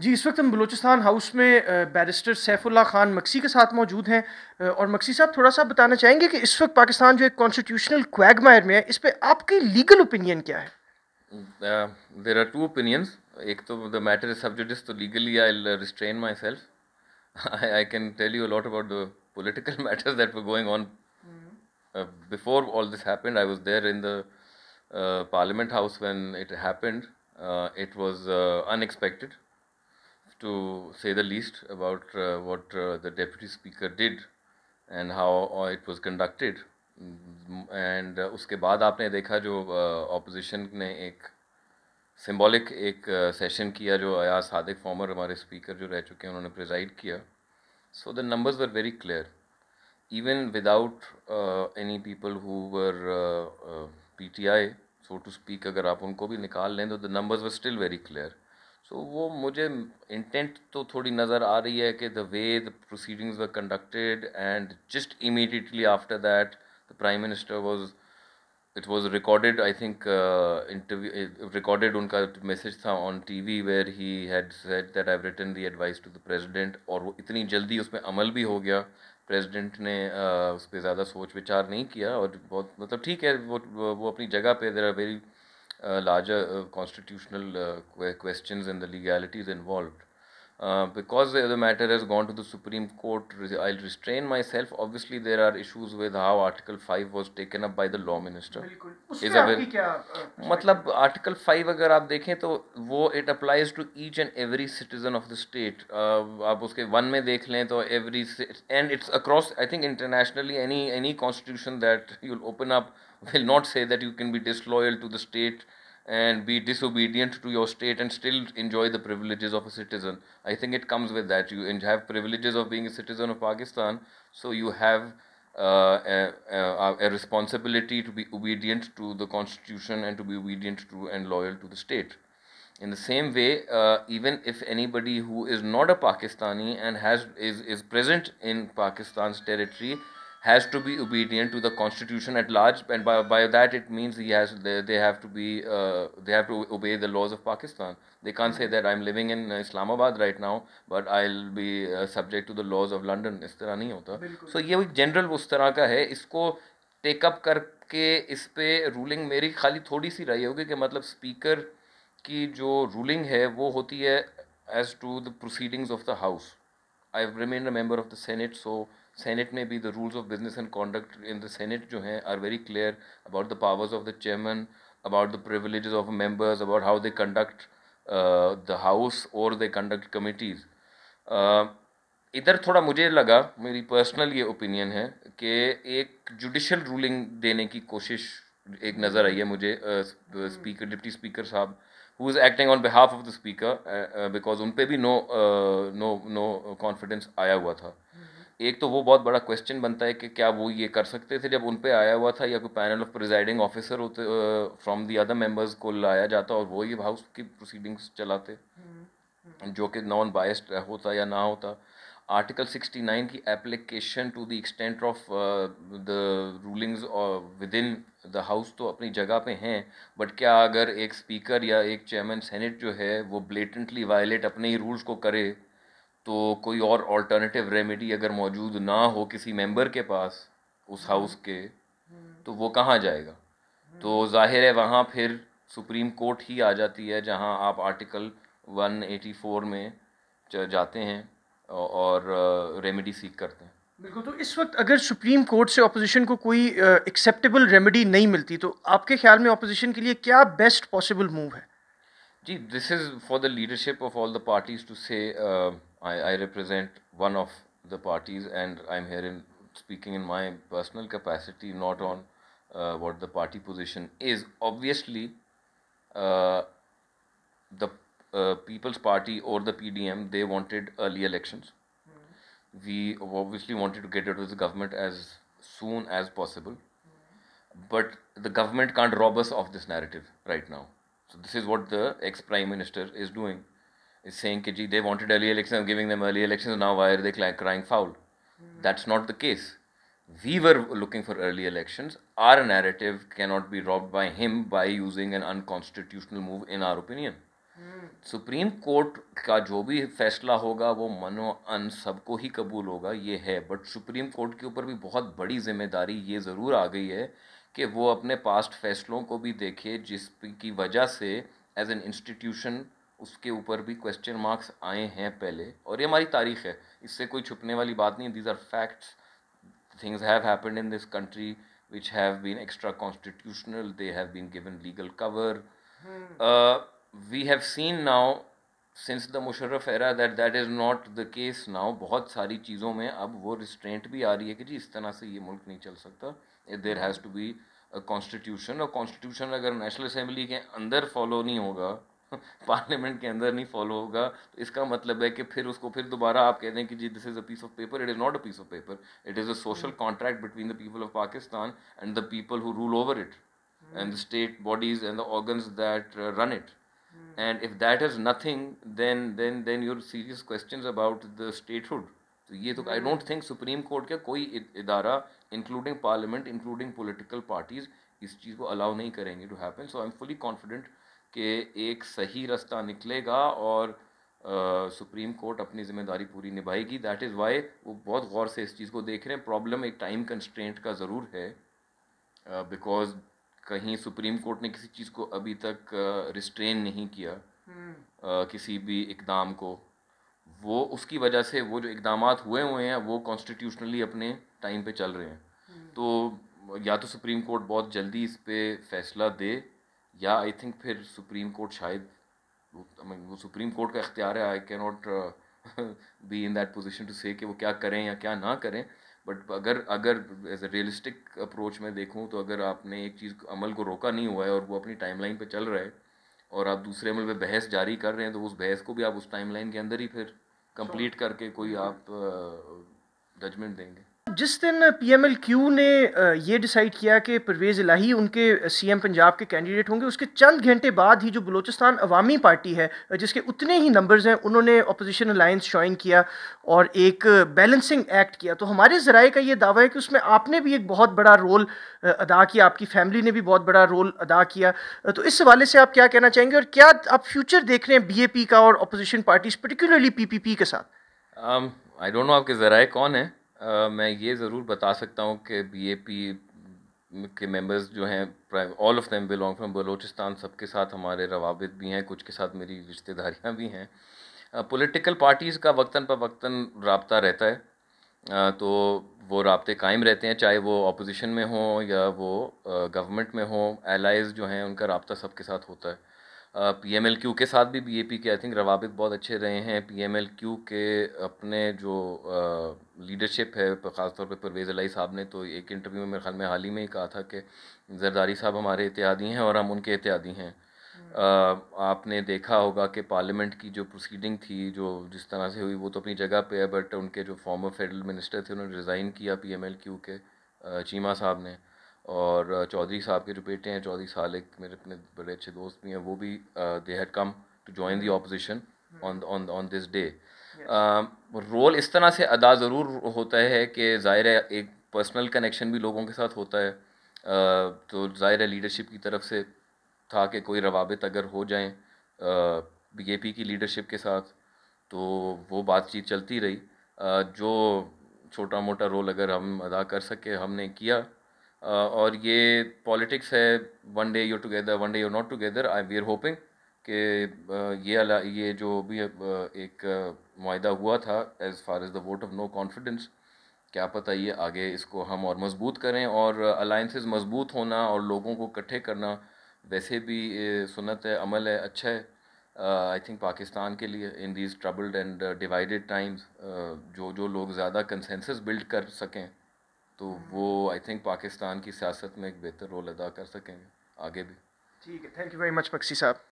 जी इस वक्त हम बलूचिस्तान हाउस में बैरिस्टर सैफुल्ला खान मक्सी के साथ मौजूद हैं और मक्सी साहब थोड़ा सा बताना चाहेंगे कि इस वक्त पाकिस्तान जो एक कॉन्स्टिट्यूशनल क्वैगमायर में है इस पर आपकी लीगल ओपिनियन क्या है देर आर टू ओपिनियंस एक तो द मैटर इज तो legally I restrain myself I can tell you a lot about the political matters that going on before all this happened I was there in the parliament house when it happened it was unexpected to say the least, about uh, what the deputy speaker did and how it was conducted. And उसके बाद आपने देखा जो opposition ने एक symbolic एक session किया जो अयाज सादिक फॉर्मर हमारे स्पीकर जो रह चुके हैं उन्होंने प्रिजाइड किया so the numbers were very clear even without uh, any people who were uh, uh, PTI, so to speak, अगर आप उनको भी निकाल लें तो the numbers were still very clear. So so, वो मुझे इंटेंट तो थोड़ी नज़र आ रही है कि the way the proceedings were conducted and just immediately after that the prime minister was it was recorded I think interview recorded उनका message था on TV where he had said that I written the advice to the president और वो इतनी जल्दी उस पर अमल भी हो गया प्रेसिडेंट ने uh, उस पर ज़्यादा सोच विचार नहीं किया और बहुत मतलब ठीक है वो वो अपनी जगह पे there are very Uh, larger uh, constitutional uh, questions and the legalities involved uh, because the matter has gone to the Supreme Court, I'll restrain myself. Obviously, there are issues with how Article 5 was taken up by the law minister. Is मतलब Article 5 अगर आप देखें तो वो it applies to each and every citizen of the state. Uh, आप उसके one में देख लें तो every and it's across I think internationally any any constitution that you'll open up will not say that you can be disloyal to the state and be disobedient to your state and still enjoy the privileges of a citizen. I think it comes with that. You have privileges of being a citizen of Pakistan, so you have uh, a, a, a, responsibility to be obedient to the constitution and to be obedient to and loyal to the state. In the same way, uh, even if anybody who is not a Pakistani and has is, is present in Pakistan's territory has to be obedient to the constitution at large and by, by that it means he has they, they have to be uh, they have to obey the laws of pakistan they can't say that i'm living in islamabad right now but i'll be uh, subject to the laws of london is tarah nahi hota so ye general us tarah ka hai isko take up karke is pe ruling meri khali thodi si rahi hogi कि matlab speaker ki jo ruling hai wo hoti hai as to the proceedings of the house I remain a member of the senate so so senate में भी the rules of business and conduct in the senate जो है are very clear about the powers of the chairman about the privilege of members about how they conduct the house और they conduct committees इधर थोड़ा मुझे लगा मेरी personal ये opinion है कि एक जुडिशल रूलिंग देने की कोशिश एक नज़र आई है मुझे स्पीकर डिप्टी स्पीकर साहब who is acting on behalf of the speaker because उन पर भी नो नो नो कॉन्फिडेंस आया हुआ था uh, एक तो वो बहुत बड़ा क्वेश्चन बनता है कि क्या वो ये कर सकते थे जब उन पर आया हुआ था या कोई पैनल ऑफ प्रिजाइडिंग ऑफिसर होते फ्रॉम दी अदर मेंबर्स को लाया जाता और वो ये हाउस की प्रोसीडिंग्स चलाते हम्म, जो कि नॉन बायस्ड होता या ना होता आर्टिकल 69 की application to the extent of the rulings within the house तो अपनी जगह पे हैं बट क्या अगर एक स्पीकर या एक चेयरमैन सेनेट जो है वो ब्लेटेंटली वायलेट अपने ही रूल्स को करे तो कोई और ऑल्टरनेटिव रेमेडी अगर मौजूद ना हो किसी मेंबर के पास उस हाउस हम्म। के हम्म। तो वो कहाँ जाएगा तो हम्म। जाहिर है वहाँ फिर सुप्रीम कोर्ट ही आ जाती है जहाँ आप आर्टिकल 184 में जाते हैं और रेमेडी सीख करते हैं बिल्कुल तो इस वक्त अगर सुप्रीम कोर्ट से अपोजिशन को कोई एक्सेप्टेबल रेमेडी नहीं मिलती तो आपके ख्याल में अपोजिशन के लिए क्या बेस्ट पॉसिबल मूव है जी this is for the leadership of all the parties to say I, I represent one of the parties and I'm here in speaking in my personal capacity, not on uh, what the party position is. Obviously, uh, the uh, People's Party or the PDM, they wanted early elections. Mm. We obviously wanted to get rid of the government as soon as possible. Mm. But the government can't rob us of this narrative right now. So this is what the ex-prime minister is doing. is saying, that they wanted early elections, giving them early elections, now why are they crying foul? Mm. hmm That's not the case. We were looking for early elections. Our narrative cannot be robbed by him by using an unconstitutional move, in our opinion. Supreme court का जो भी फैसला होगा वो मनो अन सबको ही कबूल होगा ये है बट सुप्रीम कोर्ट के ऊपर भी बहुत बड़ी जिम्मेदारी ये ज़रूर आ गई है कि वो अपने पास्ट फैसलों को भी देखे जिस की वजह से एज एन इंस्टीट्यूशन उसके ऊपर भी क्वेश्चन मार्क्स आए हैं पहले और ये हमारी तारीख है इससे कोई छुपने वाली बात नहीं these are facts things have happened in this country which have been extra constitutional they have been given legal cover we have seen now since the Musharraf era that that is not the case now बहुत सारी चीज़ों में अब वो restraint भी आ रही है कि जी इस तरह से ये मुल्क नहीं चल सकता there has to be constitution और कॉन्स्टिट्यूशन अगर नेशनल असम्बली के अंदर फॉलो नहीं होगा पार्लियामेंट के अंदर नहीं फॉलो होगा तो इसका मतलब है कि फिर उसको फिर दोबारा आप कह दें कि जी this is a piece of paper it is not a piece of paper it is a social contract between the people of Pakistan and the people who rule over it and the state bodies and the organs that run it and if that is nothing then then then your serious question about the statehood तो ये तो I don't think supreme court का कोई इदारा including parliament including political parties इस चीज़ को allow नहीं करेंगे to happen so I am fully confident कि एक सही रास्ता निकलेगा और सुप्रीम कोर्ट अपनी जिम्मेदारी पूरी निभाएगी दैट इज़ वाई वो बहुत गौर से इस चीज़ को देख रहे हैं प्रॉब्लम एक टाइम कंस्ट्रेंट का ज़रूर है बिकॉज कहीं सुप्रीम कोर्ट ने किसी चीज़ को अभी तक रिस्ट्रेन नहीं किया आ, हम्म। किसी भी इकदाम को वो उसकी वजह से वो जो इकदाम हुए हुए हैं वो कॉन्स्टिट्यूशनली अपने टाइम पे चल रहे हैं हम्म। तो या तो सुप्रीम कोर्ट बहुत जल्दी इस पर फैसला दे या आई थिंक फिर सुप्रीम कोर्ट शायद वो सुप्रीम कोर्ट का इख्तियार है I can not be in that position to say कि वो क्या करें या क्या ना करें बट अगर अगर एज अ रियलिस्टिक अप्रोच में देखूँ तो अगर आपने एक चीज़ अमल को रोका नहीं हुआ है और वो अपनी टाइम लाइन पर चल रहा है और आप दूसरे अमल पर बहस जारी कर रहे हैं तो उस बहस को भी आप उस टाइम लाइन के अंदर ही फिर कंप्लीट करके कोई आप जजमेंट uh, देंगे जिस दिन पीएमएलक्यू ने ये डिसाइड किया कि परवेज़ इलाही उनके सीएम पंजाब के कैंडिडेट होंगे उसके चंद घंटे बाद ही जो बलूचिस्तान अवामी पार्टी है जिसके उतने ही नंबर्स हैं उन्होंने अपोजिशन अलायंस ज्वाइन किया और एक बैलेंसिंग एक्ट किया तो हमारे ज़राए का ये दावा है कि उसमें आपने भी एक बहुत बड़ा रोल अदा किया आपकी फैमिली ने भी बहुत बड़ा रोल अदा किया तो इस हवाले से आप क्या कहना चाहेंगे और क्या आप फ्यूचर देख रहे हैं पी का और अपोजिशन पार्टीज पर्टिकुलरली पी के साथ आई डोंट नो आपके ज़राए कौन है मैं ये ज़रूर बता सकता हूँ कि बी ए पी के मेंबर्स जो हैं all of them belong from Balochistan सबके साथ हमारे रवाबित भी हैं कुछ के साथ मेरी रिश्तेदारियाँ भी हैं पॉलिटिकल पार्टीज़ का वक्ता पर वक्ता रबता रहता है आ, तो वो रबते कायम रहते हैं चाहे वो अपोजिशन में हों या वो गवर्नमेंट में हों एलाइज़ जो हैं उनका रबता सबके साथ होता है पी एम एल क्यू के साथ भी बी ए पी के आई थिंक रवाबित बहुत अच्छे रहे हैं पी एम एल क्यू के अपने जो लीडरशिप है ख़ासतौर पर परवेज़ अलाई साहब ने तो एक इंटरव्यू में मेरे ख्याल में हाल ही में ही कहा था कि जरदारी साहब हमारे इत्यादी हैं और हम उनके इत्यादी हैं हम्म। आपने देखा होगा कि पार्लियामेंट की जो प्रोसीडिंग थी जो जिस तरह से हुई वो तो अपनी जगह पे है बट उनके जो फॉर्मर फेडरल मिनिस्टर थे उन्होंने रिज़ाइन किया पी एम एल क्यू के चीमा साहब ने और चौधरी साहब के जो बेटे हैं चौधरी साल एक मेरे अपने बड़े अच्छे दोस्त भी हैं वो भी they had come to join the opposition on on on this day role इस तरह से अदा ज़रूर होता है कि ज़ाहिर है एक पर्सनल कनेक्शन भी लोगों के साथ होता है uh, तो ज़ाहिर है लीडरशिप की तरफ से था कि कोई रवाबित अगर हो जाएँ बीजेपी की लीडरशिप के साथ तो वो बातचीत चलती रही uh, जो छोटा मोटा रोल अगर हम अदा कर सके हमने किया और ये पॉलिटिक्स है one day you together one day you not together I we are hoping कि ये अला ये जो भी एक माह हुआ था as far as the vote of no confidence क्या पता ये आगे इसको हम और मजबूत करें और अलाइंसेस मजबूत होना और लोगों को इकट्ठे करना वैसे भी सुनत है अमल है अच्छा है आई थिंक पाकिस्तान के लिए in these troubled and divided times जो जो लोग ज़्यादा कंसेंसस बिल्ड कर सकें तो वो आई थिंक पाकिस्तान की सियासत में एक बेहतर रोल अदा कर सकेंगे आगे भी ठीक है थैंक यू वेरी मच पक्षी साहब